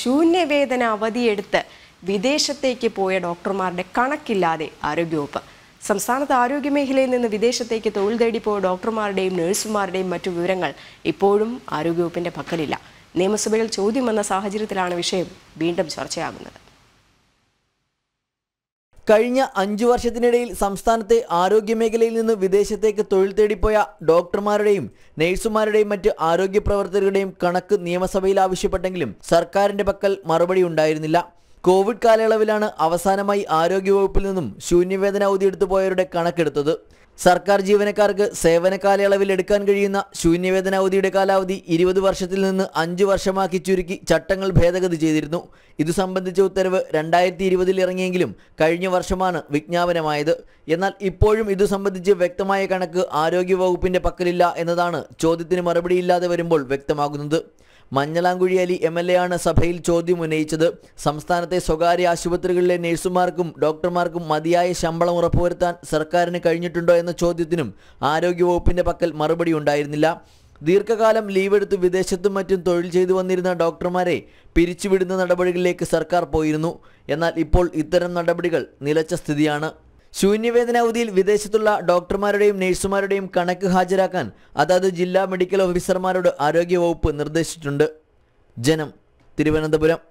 ശൂന്യവേദന അവധിയെടുത്ത് വിദേശത്തേക്ക് പോയ ഡോക്ടർമാരുടെ കണക്കില്ലാതെ ആരോഗ്യവകുപ്പ് സംസ്ഥാനത്ത് ആരോഗ്യ മേഖലയിൽ നിന്ന് വിദേശത്തേക്ക് തൊഴിൽ തേടി പോയ ഡോക്ടർമാരുടെയും നഴ്സുമാരുടെയും മറ്റു വിവരങ്ങൾ ഇപ്പോഴും ആരോഗ്യവകുപ്പിന്റെ പക്കലില്ല നിയമസഭയിൽ ചോദ്യം വന്ന സാഹചര്യത്തിലാണ് വിഷയം വീണ്ടും ചർച്ചയാകുന്നത് കഴിഞ്ഞ അഞ്ചു വർഷത്തിനിടയിൽ സംസ്ഥാനത്തെ ആരോഗ്യമേഖലയിൽ നിന്ന് വിദേശത്തേക്ക് തൊഴിൽ തേടിപ്പോയ ഡോക്ടർമാരുടെയും നഴ്സുമാരുടെയും മറ്റ് ആരോഗ്യ പ്രവർത്തകരുടെയും കണക്ക് നിയമസഭയിൽ ആവശ്യപ്പെട്ടെങ്കിലും സർക്കാരിന്റെ പക്കൽ മറുപടി ഉണ്ടായിരുന്നില്ല കോവിഡ് കാലയളവിലാണ് അവസാനമായി ആരോഗ്യവകുപ്പിൽ നിന്നും ശൂന്യവേദന അവധി എടുത്തു പോയവരുടെ കണക്കെടുത്തത് സർക്കാർ ജീവനക്കാർക്ക് സേവന കാലയളവിൽ എടുക്കാൻ കഴിയുന്ന ശൂന്യവേതന അവധിയുടെ കാലാവധി ഇരുപത് വർഷത്തിൽ നിന്ന് അഞ്ചു വർഷമാക്കി ചുരുക്കി ചട്ടങ്ങൾ ഭേദഗതി ചെയ്തിരുന്നു ഇതു സംബന്ധിച്ച ഉത്തരവ് രണ്ടായിരത്തി ഇരുപതിൽ ഇറങ്ങിയെങ്കിലും കഴിഞ്ഞ വർഷമാണ് വിജ്ഞാപനമായത് എന്നാൽ ഇപ്പോഴും ഇതു സംബന്ധിച്ച് വ്യക്തമായ കണക്ക് ആരോഗ്യവകുപ്പിന്റെ പക്കലില്ല എന്നതാണ് ചോദ്യത്തിന് മറുപടിയില്ലാതെ വരുമ്പോൾ വ്യക്തമാകുന്നത് Manjalamkuzhi Ali M L A ആണ് സഭയിൽ ചോദ്യം ഉന്നയിച്ചത് സംസ്ഥാനത്തെ സ്വകാര്യ ആശുപത്രികളിലെ നഴ്സുമാർക്കും ഡോക്ടർമാർക്കും മതിയായ ശമ്പളം ഉറപ്പുവരുത്താൻ സർക്കാരിന് കഴിഞ്ഞിട്ടുണ്ടോ എന്ന് എന്ന ചോദ്യത്തിനും ആരോഗ്യവകുപ്പിൻ്റെ പക്കൽ മറുപടി ഉണ്ടായിരുന്നില്ല ദീർഘകാലം ലീവെടുത്ത് വിദേശത്തും മറ്റും തൊഴിൽ ചെയ്തു വന്നിരുന്ന ഡോക്ടർമാരെ പിരിച്ചുവിടുന്ന നടപടികളിലേക്ക് സർക്കാർ പോയിരുന്നു എന്നാൽ ഇപ്പോൾ ഇത്തരം നടപടികൾ നിലച്ച സ്ഥിതിയാണ് ശൂന്യവേതന അവധിയിൽ വിദേശത്തുള്ള ഡോക്ടർമാരുടെയും നഴ്സുമാരുടെയും കണക്ക് ഹാജരാക്കാൻ അതാത് ജില്ലാ മെഡിക്കൽ ഓഫീസർമാരോട് ആരോഗ്യവകുപ്പ് നിർദ്ദേശിച്ചിട്ടുണ്ട് ജനം തിരുവനന്തപുരം